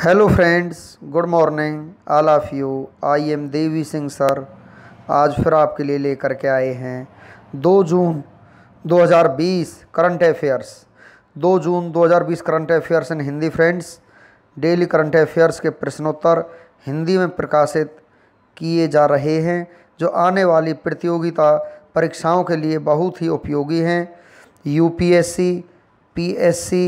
hello friends good morning all of you I am Devi Singh sir आज फिर आपके लिए लेकर के आए हैं 2 June 2020 current affairs 2 June 2020 current affairs in Hindi friends daily current affairs के प्रश्नोत्तर हिंदी में प्रकाशित किए जा रहे हैं जो आने वाली प्रतियोगिता परीक्षाओं के लिए बहुत ही उपयोगी हैं UPSC, PSC,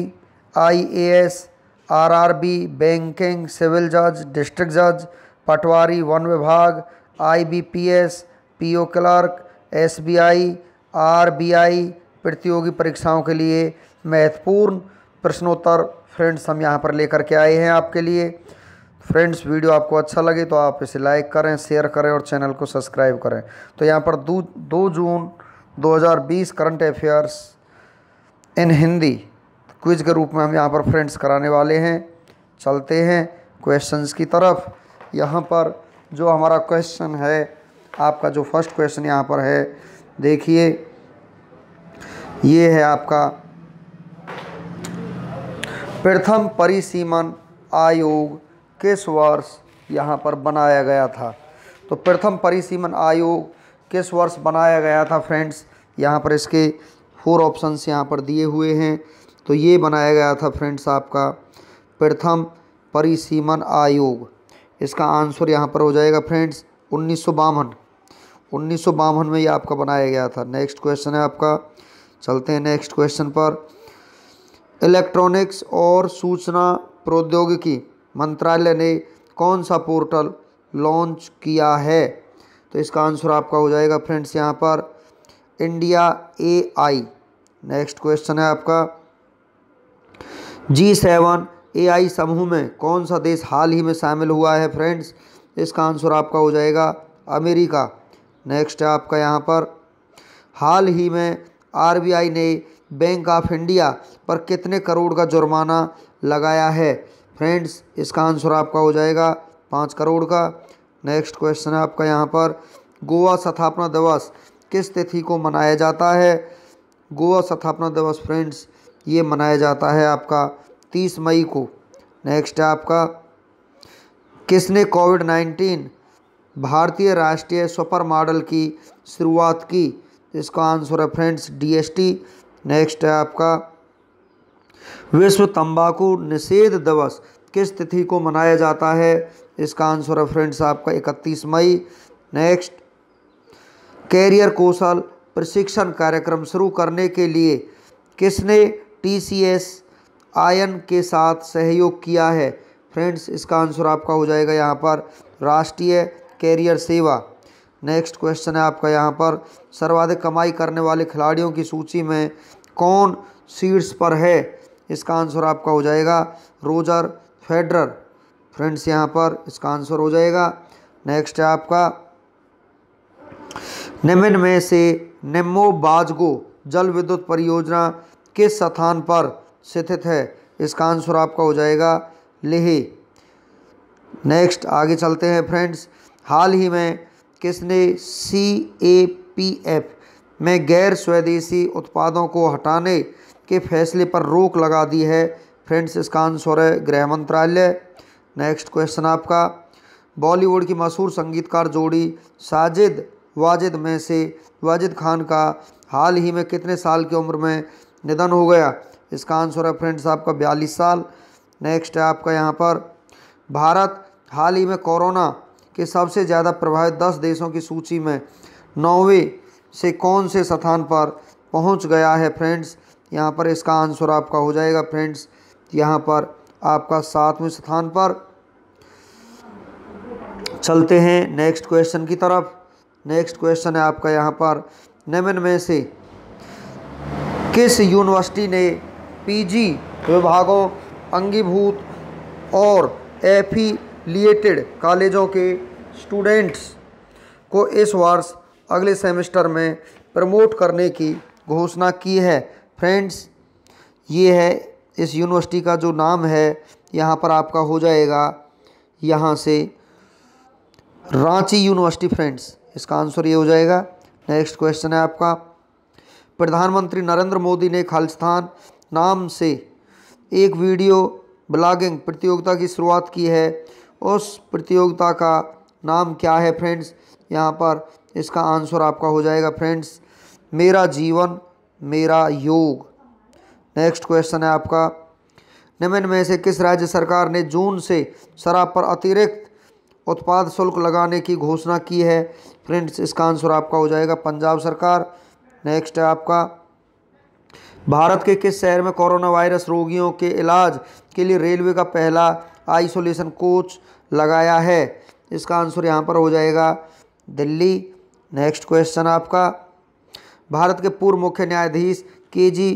IAS RRB banking civil जज डिस्ट्रिक्ट जज पटवारी वन विभाग IBPS PO clerk SBI RBI प्रतियोगी परीक्षाओं के लिए महत्वपूर्ण प्रश्नोत्तर फ्रेंड्स हम यहाँ पर लेकर के आए हैं आपके लिए फ्रेंड्स वीडियो आपको अच्छा लगे तो आप इसे लाइक करें शेयर करें और चैनल को सब्सक्राइब करें तो यहाँ पर दो दो June 2020 current affairs in Hindi quiz के रूप में हम यहाँ पर फ्रेंड्स कराने वाले हैं चलते हैं क्वेश्चंस की तरफ यहाँ पर जो हमारा क्वेश्चन है आपका जो फर्स्ट क्वेश्चन यहाँ पर है देखिए ये है आपका प्रथम परिसीमन आयोग किस वर्ष यहाँ पर बनाया गया था तो प्रथम परिसीमन आयोग किस वर्ष बनाया गया था फ्रेंड्स यहाँ पर इसके फोर ऑप्शंस यहाँ पर दिए हुए हैं तो ये बनाया गया था फ्रेंड्स आपका प्रथम परिसीमन आयोग इसका आंसर यहाँ पर हो जाएगा फ्रेंड्स उन्नीस सौ बावन में ये आपका बनाया गया था नेक्स्ट क्वेश्चन है आपका चलते हैं नेक्स्ट क्वेश्चन पर इलेक्ट्रॉनिक्स और सूचना प्रौद्योगिकी मंत्रालय ने कौन सा पोर्टल लॉन्च किया है तो इसका आंसर आपका हो जाएगा फ्रेंड्स यहाँ पर India A I next question है आपका जी सेवन ए समूह में कौन सा देश हाल ही में शामिल हुआ है फ्रेंड्स इसका आंसर आपका हो जाएगा अमेरिका नेक्स्ट है आपका यहाँ पर हाल ही में आरबीआई ने बैंक ऑफ इंडिया पर कितने करोड़ का जुर्माना लगाया है फ्रेंड्स इसका आंसर आपका हो जाएगा पाँच करोड़ का नेक्स्ट क्वेश्चन है आपका यहाँ पर गोवा स्थापना दिवस किस तिथि को मनाया जाता है गोवा स्थापना दिवस फ्रेंड्स ये मनाया जाता है आपका तीस मई को नेक्स्ट है आपका किसने कोविड नाइन्टीन भारतीय राष्ट्रीय सुपर मॉडल की शुरुआत की इसका आंसर है फ्रेंड्स डीएसटी नेक्स्ट है आपका विश्व तंबाकू निषेध दिवस किस तिथि को मनाया जाता है इसका आंसर है फ्रेंड्स आपका 31 मई नेक्स्ट कैरियर कौशल प्रशिक्षण कार्यक्रम शुरू करने के लिए किसने टीसीएस आयन के साथ सहयोग किया है फ्रेंड्स इसका आंसर आपका हो जाएगा यहाँ पर राष्ट्रीय कैरियर सेवा नेक्स्ट क्वेश्चन है आपका यहाँ पर सर्वाधिक कमाई करने वाले खिलाड़ियों की सूची में कौन सीट्स पर है इसका आंसर आपका हो जाएगा रोजर फेडरर फ्रेंड्स यहाँ पर इसका आंसर हो जाएगा नेक्स्ट है आपका निम्न में से निम्बो बाजगो जल विद्युत परियोजना किस स्थान पर स्थित है इसका आंसर आपका हो जाएगा लेह नेक्स्ट आगे चलते हैं फ्रेंड्स हाल ही में किसने सी ए पी एफ में गैर स्वदेशी उत्पादों को हटाने के फैसले पर रोक लगा दी है फ्रेंड्स इसका आंसर है गृह मंत्रालय नेक्स्ट क्वेश्चन आपका बॉलीवुड की मशहूर संगीतकार जोड़ी साजिद वाजिद में से वाजिद खान का हाल ही में कितने साल की उम्र में निधन हो गया इसका आंसर है फ्रेंड्स आपका बयालीस साल नेक्स्ट है आपका यहाँ पर भारत हाल ही में कोरोना के सबसे ज़्यादा प्रभावित दस देशों की सूची में नौवे से कौन से स्थान पर पहुँच गया है फ्रेंड्स यहाँ पर इसका आंसर आपका हो जाएगा फ्रेंड्स यहाँ पर आपका सातवें स्थान पर चलते हैं नेक्स्ट क्वेश्चन की तरफ नेक्स्ट क्वेश्चन है आपका यहाँ पर निम्न में से किस यूनिवर्सिटी ने पीजी विभागों अंगीभूत और एफिलिएटेड कॉलेजों के स्टूडेंट्स को इस वर्ष अगले सेमेस्टर में प्रमोट करने की घोषणा की है फ्रेंड्स ये है इस यूनिवर्सिटी का जो नाम है यहाँ पर आपका हो जाएगा यहाँ से रांची यूनिवर्सिटी फ्रेंड्स इसका आंसर ये हो जाएगा नेक्स्ट क्वेश्चन है आपका प्रधानमंत्री नरेंद्र मोदी ने खालिस्तान नाम से एक वीडियो ब्लॉगिंग प्रतियोगिता की शुरुआत की है उस प्रतियोगिता का नाम क्या है फ्रेंड्स यहाँ पर इसका आंसर आपका हो जाएगा फ्रेंड्स मेरा जीवन मेरा योग नेक्स्ट क्वेश्चन है आपका निम्न में से किस राज्य सरकार ने जून से शराब पर अतिरिक्त उत्पाद शुल्क लगाने की घोषणा की है फ्रेंड्स इसका आंसर आपका हो जाएगा पंजाब सरकार नेक्स्ट है आपका भारत के किस शहर में कोरोना वायरस रोगियों के इलाज के लिए रेलवे का पहला आइसोलेशन कोच लगाया है इसका आंसर यहाँ पर हो जाएगा दिल्ली नेक्स्ट क्वेश्चन आपका भारत के पूर्व मुख्य न्यायाधीश के जी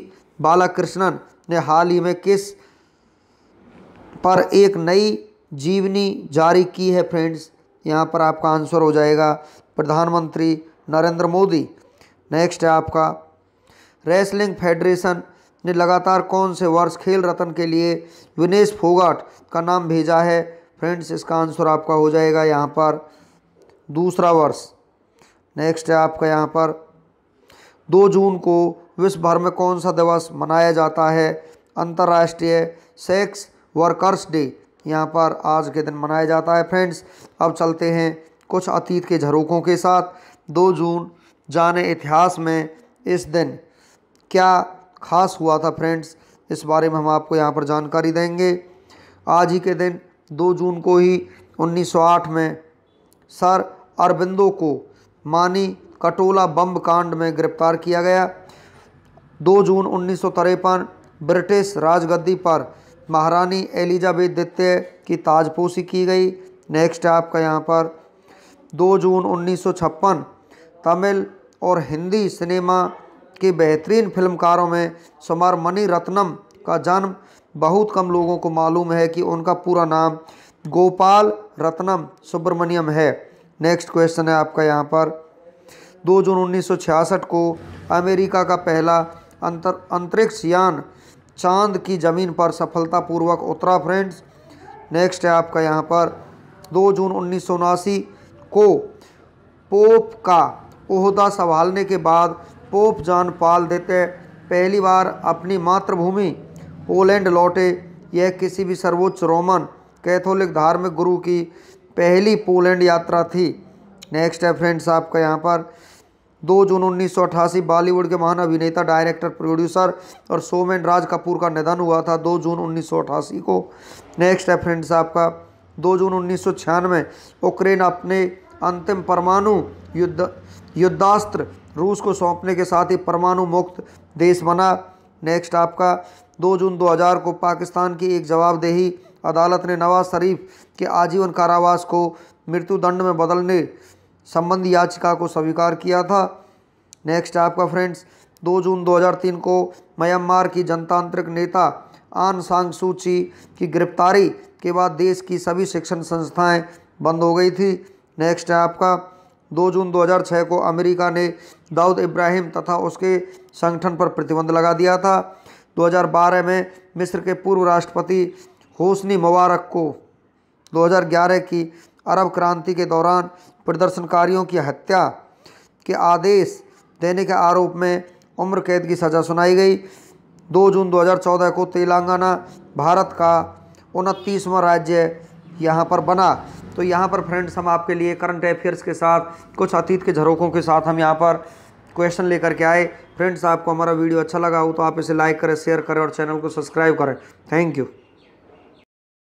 बालाकृष्णन ने हाल ही में किस पर एक नई जीवनी जारी की है फ्रेंड्स यहाँ पर आपका आंसर हो जाएगा प्रधानमंत्री नरेंद्र मोदी नेक्स्ट है आपका रेसलिंग फेडरेशन ने लगातार कौन से वर्ष खेल रत्न के लिए विनेश फोगाट का नाम भेजा है फ्रेंड्स इसका आंसर आपका हो जाएगा यहाँ पर दूसरा वर्ष नेक्स्ट है आपका यहाँ पर दो जून को विश्व भर में कौन सा दिवस मनाया जाता है अंतर्राष्ट्रीय सेक्स वर्कर्स डे यहाँ पर आज के दिन मनाया जाता है फ्रेंड्स अब चलते हैं कुछ अतीत के झरोखों के साथ दो जून जाने इतिहास में इस दिन क्या ख़ास हुआ था फ्रेंड्स इस बारे में हम आपको यहाँ पर जानकारी देंगे आज ही के दिन 2 जून को ही 1908 में सर अरबिंदो को मानी कटोला बम कांड में गिरफ्तार किया गया 2 जून उन्नीस ब्रिटिश राजगद्दी पर महारानी एलिजाबेथ द्वितीय की ताजपोशी की गई नेक्स्ट आपका यहाँ पर 2 जून उन्नीस तमिल और हिंदी सिनेमा के बेहतरीन फिल्मकारों में शुमार मणि रत्नम का जन्म बहुत कम लोगों को मालूम है कि उनका पूरा नाम गोपाल रत्नम सुब्रमण्यम है नेक्स्ट क्वेश्चन है आपका यहाँ पर दो जून 1966 को अमेरिका का पहला अंतर अंतरिक्ष यान चांद की ज़मीन पर सफलतापूर्वक उतरा फ्रेंड्स नेक्स्ट है आपका यहाँ पर 2 जून उन्नीस को पोप का उहदा संभालने के बाद पोप जान पाल देते पहली बार अपनी मातृभूमि पोलैंड लौटे यह किसी भी सर्वोच्च रोमन कैथोलिक धार्मिक गुरु की पहली पोलैंड यात्रा थी नेक्स्ट है फ्रेंड्स आपका यहाँ पर दो जून उन्नीस बॉलीवुड के महान अभिनेता डायरेक्टर प्रोड्यूसर और सोमेन राज कपूर का निधन हुआ था दो जून उन्नीस को नेक्स्ट है फ्रेंड्स आपका दो जून उन्नीस में यूक्रेन अपने अंतिम परमाणु युद्ध युद्धास्त्र रूस को सौंपने के साथ ही परमाणु मुक्त देश बना नेक्स्ट आपका 2 जून 2000 को पाकिस्तान की एक जवाबदेही अदालत ने नवाज शरीफ के आजीवन कारावास को मृत्युदंड में बदलने संबंधी याचिका को स्वीकार किया था नेक्स्ट आपका फ्रेंड्स 2 जून 2003 को म्यांमार की जनतांत्रिक नेता आन सांग सूची की गिरफ्तारी के बाद देश की सभी शिक्षण संस्थाएं बंद हो गई थी नेक्स्ट है आपका दो जून 2006 को अमेरिका ने दाऊद इब्राहिम तथा उसके संगठन पर प्रतिबंध लगा दिया था 2012 में मिस्र के पूर्व राष्ट्रपति होसनी मुबारक को 2011 की अरब क्रांति के दौरान प्रदर्शनकारियों की हत्या के आदेश देने के आरोप में उम्र कैद की सज़ा सुनाई गई 2 जून 2014 को तेलंगाना भारत का उनतीसवां राज्य यहाँ पर बना तो यहाँ पर फ्रेंड्स हम आपके लिए करंट अफेयर्स के साथ कुछ अतीत के झरोखों के साथ हम यहाँ पर क्वेश्चन लेकर के आए फ्रेंड्स आपको हमारा वीडियो अच्छा लगा हो तो आप इसे लाइक करें शेयर करें और चैनल को सब्सक्राइब करें थैंक यू